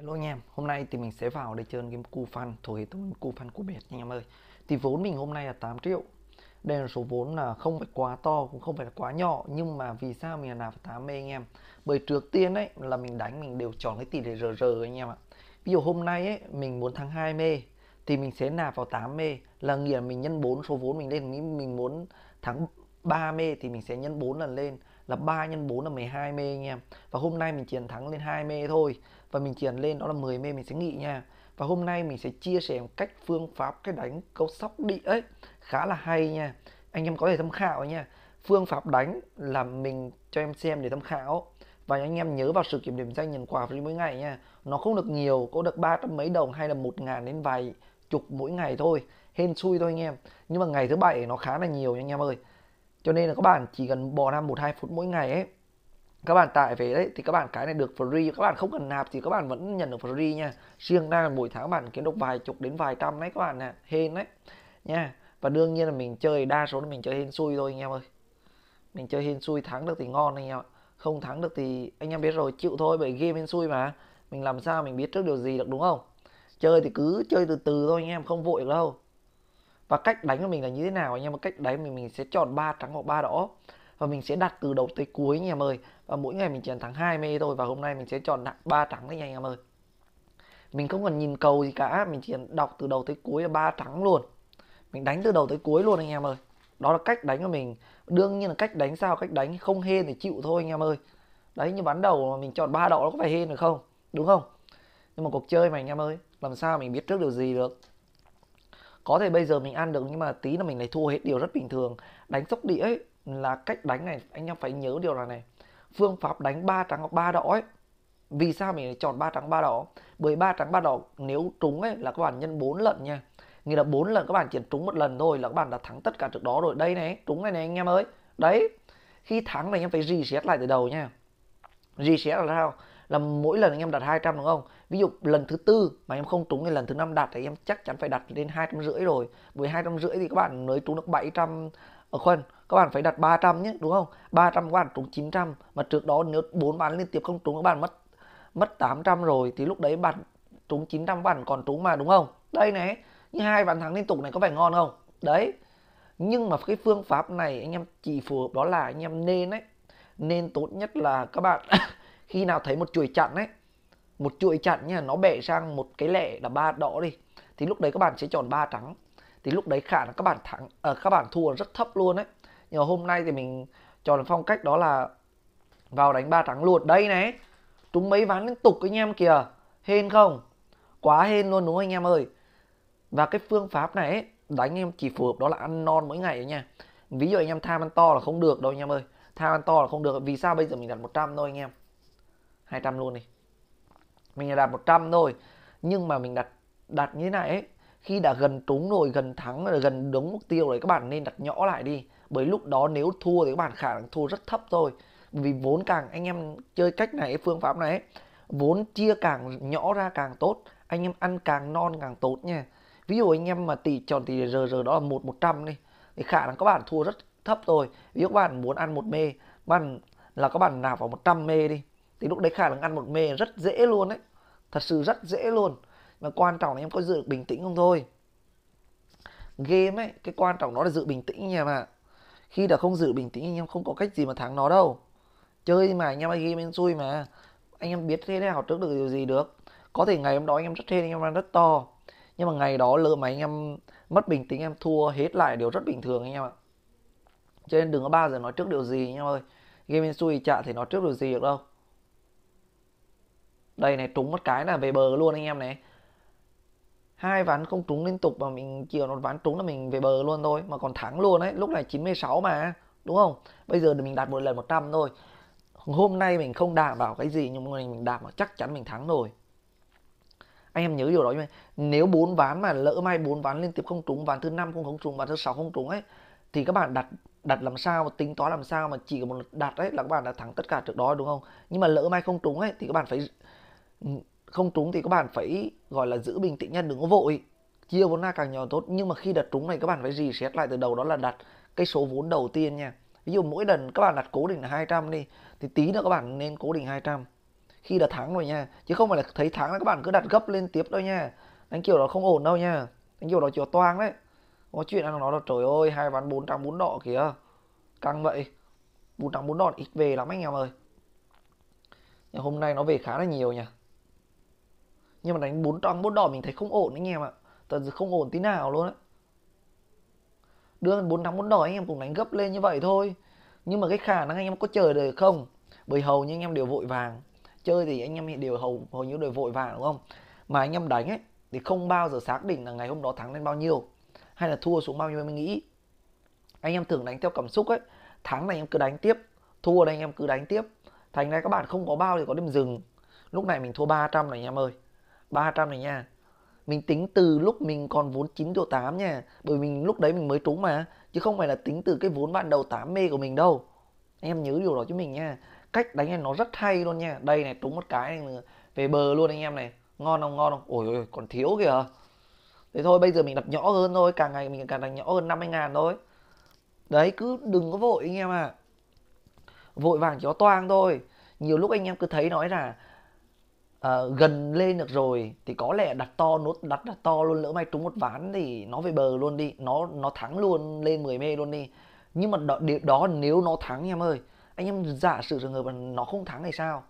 Hello anh em, hôm nay thì mình sẽ vào để chơi game cu fan thổi tung cu fan của bẹt anh em ơi. Thì vốn mình hôm nay là 8 triệu. Đây là số vốn là không phải quá to cũng không phải là quá nhỏ nhưng mà vì sao mình là nạp 8 mê anh em? Bởi trước tiên đấy là mình đánh mình đều chọn cái tỷ lệ RR anh em ạ. Ví dụ hôm nay ấy mình muốn thắng 2 mê thì mình sẽ nạp vào 8 mê là nghĩa là mình nhân 4 số vốn mình lên mình muốn thắng 3 mê thì mình sẽ nhân 4 lần lên là 3 x 4 là 12 mê anh em và hôm nay mình chiến thắng lên 2 mê thôi và mình chiến lên đó là 10 mê mình sẽ nghỉ nha và hôm nay mình sẽ chia sẻ một cách phương pháp cái đánh câu sóc đĩa ấy khá là hay nha anh em có thể tham khảo nha phương pháp đánh là mình cho em xem để tham khảo và anh em nhớ vào sự kiểm điểm danh nhận quà free mỗi ngày nha nó không được nhiều có được ba trăm mấy đồng hay là một ngàn đến vài chục mỗi ngày thôi hên xui thôi anh em nhưng mà ngày thứ bảy nó khá là nhiều nha anh em ơi cho nên là các bạn chỉ cần bỏ ra một hai phút mỗi ngày ấy các bạn tải về đấy thì các bạn cái này được free các bạn không cần nạp thì các bạn vẫn nhận được free nha riêng ra mỗi tháng bạn kiếm được vài chục đến vài trăm đấy các bạn nè hên đấy nha và đương nhiên là mình chơi đa số là mình chơi hên xui thôi anh em ơi mình chơi hên xui thắng được thì ngon anh em ạ không thắng được thì anh em biết rồi chịu thôi bởi game hên xui mà mình làm sao mình biết trước điều gì được đúng không chơi thì cứ chơi từ từ thôi anh em không vội được đâu và cách đánh của mình là như thế nào anh em cách đấy mình mình sẽ chọn ba trắng hoặc ba đỏ và mình sẽ đặt từ đầu tới cuối anh em ơi và mỗi ngày mình chỉ thắng hai mê thôi và hôm nay mình sẽ chọn đặt ba trắng đấy anh em ơi mình không cần nhìn cầu gì cả mình chỉ đọc từ đầu tới cuối là ba trắng luôn mình đánh từ đầu tới cuối luôn anh em ơi đó là cách đánh của mình đương nhiên là cách đánh sao cách đánh không hên thì chịu thôi anh em ơi đấy như bắn đầu mà mình chọn ba đỏ nó có phải hên được không đúng không nhưng mà cuộc chơi mà anh em ơi làm sao mình biết trước điều gì được có thể bây giờ mình ăn được nhưng mà tí là mình lại thua hết điều rất bình thường đánh sóc đĩa ấy là cách đánh này anh em phải nhớ điều là này phương pháp đánh ba trắng ba đỏ ấy vì sao mình chọn ba trắng ba đỏ bởi ba trắng ba đỏ nếu trúng ấy là các bạn nhân 4 lần nha nghĩa là bốn lần các bạn chỉ trúng một lần thôi là các bạn đã thắng tất cả trước đó rồi đây này trúng này này anh em ơi đấy khi thắng này anh em phải reset lại từ đầu nha reset là sao là mỗi lần anh em đặt 200 đúng không ví dụ lần thứ tư mà em không trúng thì lần thứ năm đặt thì em chắc chắn phải đặt lên hai trăm rưỡi rồi với hai trăm rưỡi thì các bạn mới trúng được 700 ở khoan các bạn phải đặt 300 nhé đúng không 300 các bạn trúng 900 mà trước đó nếu bốn bán liên tiếp không trúng các bạn mất mất 800 rồi thì lúc đấy bạn trúng 900 bạn còn trúng mà đúng không đây này như hai bàn thắng liên tục này có phải ngon không đấy nhưng mà cái phương pháp này anh em chỉ phù hợp đó là anh em nên ấy nên tốt nhất là các bạn khi nào thấy một chuỗi chặn ấy một chuỗi chặn nha nó bẻ sang một cái lẻ là ba đỏ đi thì lúc đấy các bạn sẽ chọn ba trắng thì lúc đấy khả năng các bạn thắng ở ờ, uh, các bạn thua rất thấp luôn đấy nhưng mà hôm nay thì mình chọn phong cách đó là vào đánh ba trắng luôn đây này trúng mấy ván liên tục anh em kìa hên không quá hên luôn đúng không anh em ơi và cái phương pháp này ấy, đánh em chỉ phù hợp đó là ăn non mỗi ngày nha ví dụ anh em tham ăn to là không được đâu anh em ơi tham ăn to là không được vì sao bây giờ mình đặt 100 thôi anh em 200 luôn đi mình đặt 100 thôi nhưng mà mình đặt đặt như thế này ấy khi đã gần trúng rồi gần thắng rồi gần đúng mục tiêu rồi các bạn nên đặt nhỏ lại đi bởi lúc đó nếu thua thì các bạn khả năng thua rất thấp thôi vì vốn càng anh em chơi cách này phương pháp này ấy, vốn chia càng nhỏ ra càng tốt anh em ăn càng non càng tốt nha ví dụ anh em mà tỷ tròn tỷ giờ giờ đó là một một trăm đi thì khả năng các bạn thua rất thấp rồi ví dụ các bạn muốn ăn một mê bạn là các bạn nạp vào 100 mê đi thì lúc đấy khả năng ăn một mê rất dễ luôn đấy thật sự rất dễ luôn mà quan trọng là em có giữ được bình tĩnh không thôi game ấy cái quan trọng nó là giữ bình tĩnh nha mà khi đã không giữ bình tĩnh anh em không có cách gì mà thắng nó đâu chơi mà anh em ai game em xui mà anh em biết thế nào học trước được điều gì được có thể ngày hôm đó anh em rất hên anh em ăn rất to nhưng mà ngày đó lỡ mà anh em mất bình tĩnh em thua hết lại điều rất bình thường anh em ạ cho nên đừng có bao giờ nói trước điều gì anh em ơi game em xui chả thể nói trước điều gì được đâu đây này trúng một cái là về bờ luôn anh em này hai ván không trúng liên tục mà mình chiều một ván trúng là mình về bờ luôn thôi mà còn thắng luôn đấy lúc này 96 mà đúng không bây giờ mình đạt một lần 100 thôi hôm nay mình không đảm bảo cái gì nhưng mà mình đảm bảo chắc chắn mình thắng rồi anh em nhớ điều đó nếu bốn ván mà lỡ may bốn ván liên tiếp không trúng ván thứ năm không không trúng ván thứ sáu không trúng ấy thì các bạn đặt đặt làm sao tính toán làm sao mà chỉ có một đặt đấy là các bạn đã thắng tất cả trước đó đúng không nhưng mà lỡ may không trúng ấy thì các bạn phải không trúng thì các bạn phải gọi là giữ bình tĩnh nha đừng có vội chia vốn ra càng nhỏ tốt nhưng mà khi đặt trúng này các bạn phải gì xét lại từ đầu đó là đặt cái số vốn đầu tiên nha ví dụ mỗi lần các bạn đặt cố định là 200 đi thì tí nữa các bạn nên cố định 200 khi đã thắng rồi nha chứ không phải là thấy thắng là các bạn cứ đặt gấp lên tiếp đâu nha đánh kiểu đó không ổn đâu nha đánh kiểu đó chừa toang đấy có chuyện ăn nó là trời ơi hai ván bốn trăm bốn đỏ kìa căng vậy bốn trăm bốn đỏ ít về lắm anh em ơi nhưng hôm nay nó về khá là nhiều nha nhưng mà đánh bốn trắng bốn đỏ mình thấy không ổn anh em ạ thật sự không ổn tí nào luôn á đưa bốn trắng bốn đỏ anh em cũng đánh gấp lên như vậy thôi nhưng mà cái khả năng anh em có chờ được không bởi hầu như anh em đều vội vàng chơi thì anh em đều hầu hầu như đều vội vàng đúng không mà anh em đánh ấy thì không bao giờ xác định là ngày hôm đó thắng lên bao nhiêu hay là thua xuống bao nhiêu mình nghĩ anh em thường đánh theo cảm xúc ấy thắng này anh em cứ đánh tiếp thua đây anh em cứ đánh tiếp thành ra các bạn không có bao thì có điểm dừng lúc này mình thua 300 này anh em ơi 300 này nha mình tính từ lúc mình còn vốn 9 triệu 8 nha bởi mình lúc đấy mình mới trúng mà chứ không phải là tính từ cái vốn ban đầu 8 mê của mình đâu em nhớ điều đó cho mình nha cách đánh này nó rất hay luôn nha đây này trúng một cái này về bờ luôn anh em này ngon không ngon không ôi ôi còn thiếu kìa thế thôi bây giờ mình đặt nhỏ hơn thôi càng ngày mình càng đặt nhỏ hơn 50 ngàn thôi đấy cứ đừng có vội anh em ạ à. vội vàng chó toang thôi nhiều lúc anh em cứ thấy nói là Ờ, gần lên được rồi thì có lẽ đặt to nốt đặt đặt to luôn lỡ may trúng một ván thì nó về bờ luôn đi nó nó thắng luôn lên 10 mê luôn đi nhưng mà đó, đó nếu nó thắng em ơi anh em giả sử trường hợp là nó không thắng thì sao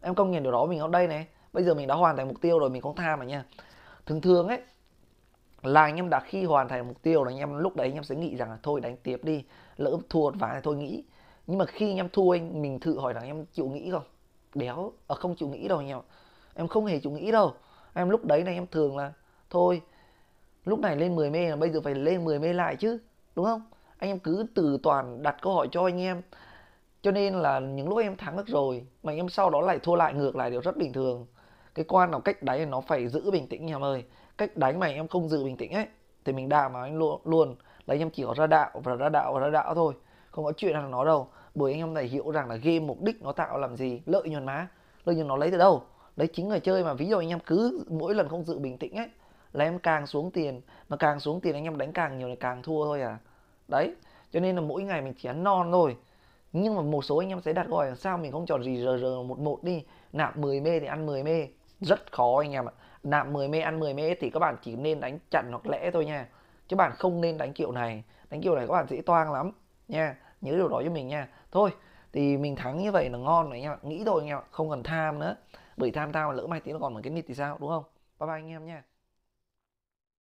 em công nhận điều đó mình ở đây này bây giờ mình đã hoàn thành mục tiêu rồi mình không tham mà nha thường thường ấy là anh em đã khi hoàn thành mục tiêu là anh em lúc đấy anh em sẽ nghĩ rằng là thôi đánh tiếp đi lỡ thua một ván thì thôi nghĩ nhưng mà khi anh em thua anh mình thử hỏi rằng anh em chịu nghĩ không đéo à, không chịu nghĩ đâu anh em em không hề chủ nghĩ đâu em lúc đấy này em thường là thôi lúc này lên 10 mê là bây giờ phải lên 10 mê lại chứ đúng không anh em cứ từ toàn đặt câu hỏi cho anh em cho nên là những lúc em thắng được rồi mà anh em sau đó lại thua lại ngược lại đều rất bình thường cái quan nào cách đánh nó phải giữ bình tĩnh em ơi cách đánh mà em không giữ bình tĩnh ấy thì mình đạo mà anh luôn luôn là anh em chỉ có ra đạo và ra đạo và ra đạo thôi không có chuyện nào nó đâu bởi anh em này hiểu rằng là game mục đích nó tạo làm gì lợi nhuận má lợi nhuận nó lấy từ đâu đấy chính người chơi mà ví dụ anh em cứ mỗi lần không giữ bình tĩnh ấy là em càng xuống tiền mà càng xuống tiền anh em đánh càng nhiều thì càng thua thôi à đấy cho nên là mỗi ngày mình chỉ ăn non thôi nhưng mà một số anh em sẽ đặt gọi hỏi sao mình không chọn gì rr một một đi nạp 10 mê thì ăn 10 mê rất khó anh em ạ nạp 10 mê ăn 10 mê thì các bạn chỉ nên đánh chặn hoặc lẽ thôi nha chứ bạn không nên đánh kiểu này đánh kiểu này các bạn dễ toang lắm nha nhớ điều đó cho mình nha thôi thì mình thắng như vậy là ngon rồi anh em ạ nghĩ thôi anh em ạ không cần tham nữa bởi tham tao mà lỡ may tí nó còn một cái nịt thì sao đúng không bye bye anh em nha